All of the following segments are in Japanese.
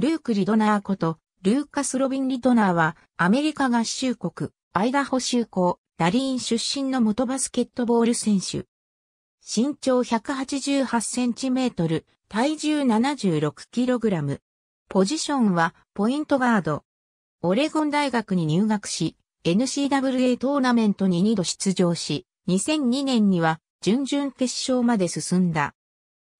ルーク・リドナーこと、ルーカス・ロビン・リドナーは、アメリカ合衆国、アイダホ州港、ダリーン出身の元バスケットボール選手。身長188センチメートル、体重76キログラム。ポジションは、ポイントガード。オレゴン大学に入学し、n c w a トーナメントに2度出場し、2002年には、準々決勝まで進んだ。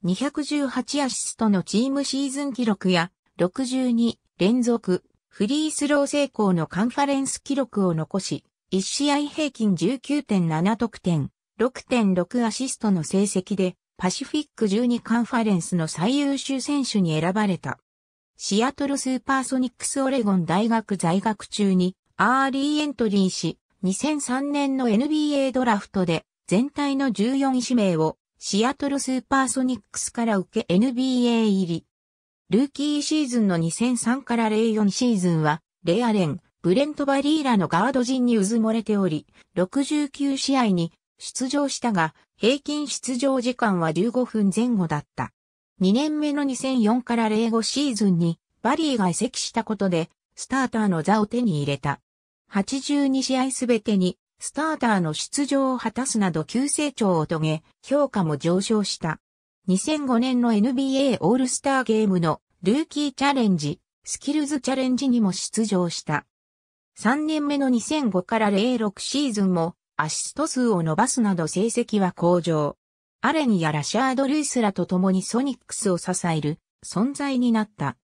218アシストのチームシーズン記録や62連続フリースロー成功のカンファレンス記録を残し、1試合平均19.7得点、6.6アシストの成績で、パシフィック12カンファレンスの最優秀選手に選ばれた。シアトルスーパーソニックスオレゴン大学在学中にアーリーエントリーし、2003年の NBA ドラフトで全体の14位指名をシアトルスーパーソニックスから受け NBA 入り。ルーキーシーズンの2003から04シーズンは、レアレン、ブレント・バリーラのガード陣にうずもれており、69試合に出場したが、平均出場時間は15分前後だった。2年目の2004から05シーズンに、バリーが移籍したことで、スターターの座を手に入れた。82試合すべてに、スターターの出場を果たすなど急成長を遂げ、評価も上昇した。2005年の NBA オールスターゲームのルーキーチャレンジ、スキルズチャレンジにも出場した。3年目の2005から06シーズンもアシスト数を伸ばすなど成績は向上。アレンやラシャード・ルイスらと共にソニックスを支える存在になった。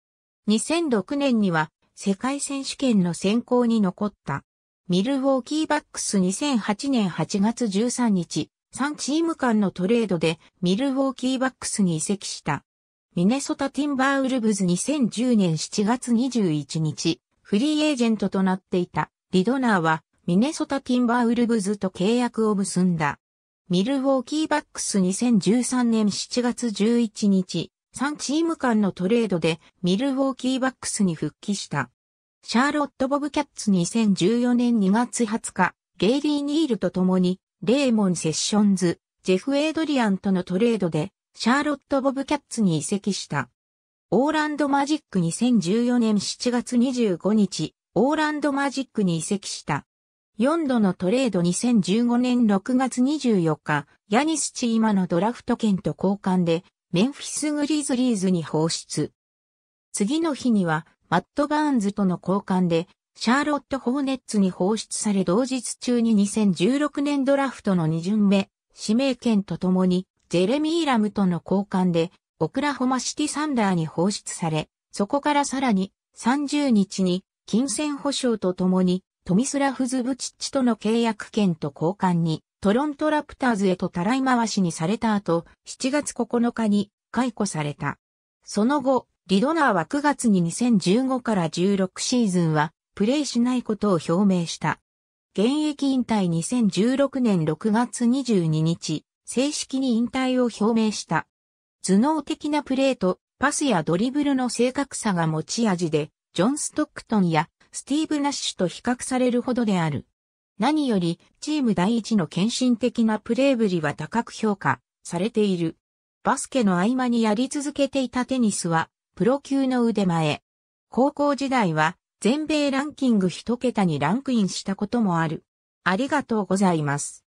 2006年には世界選手権の選考に残った。ミルウォーキーバックス2008年8月13日、3チーム間のトレードでミルウォーキーバックスに移籍した。ミネソタティンバーウルブズ2010年7月21日、フリーエージェントとなっていたリドナーはミネソタティンバーウルブズと契約を結んだ。ミルウォーキーバックス2013年7月11日、3チーム間のトレードでミルウォーキーバックスに復帰した。シャーロット・ボブキャッツ2014年2月20日、ゲイリー・ニールと共にレーモン・セッションズ、ジェフ・エイドリアンとのトレードで、シャーロット・ボブキャッツに移籍した。オーランドマジック2014年7月25日、オーランドマジックに移籍した。4度のトレード2015年6月24日、ヤニス・チーマのドラフト券と交換で、メンフィス・グリズリーズに放出。次の日には、マット・バーンズとの交換で、シャーロット・ホーネッツに放出され同日中に2016年ドラフトの2巡目、指名権とともに、ジェレミー・ラムとの交換で、オクラホマシティ・サンダーに放出され、そこからさらに、30日に、金銭保証とともに、トミスラフズ・ブチッチとの契約権と交換に、トロントラプターズへとたらい回しにされた後、7月9日に解雇された。その後、リドナーは9月に2015から16シーズンはプレーしないことを表明した。現役引退2016年6月22日、正式に引退を表明した。頭脳的なプレーとパスやドリブルの正確さが持ち味で、ジョン・ストックトンやスティーブ・ナッシュと比較されるほどである。何より、チーム第一の献身的なプレーぶりは高く評価されている。バスケの合間にやり続けていたテニスは、プロ級の腕前。高校時代は、全米ランキング一桁にランクインしたこともある。ありがとうございます。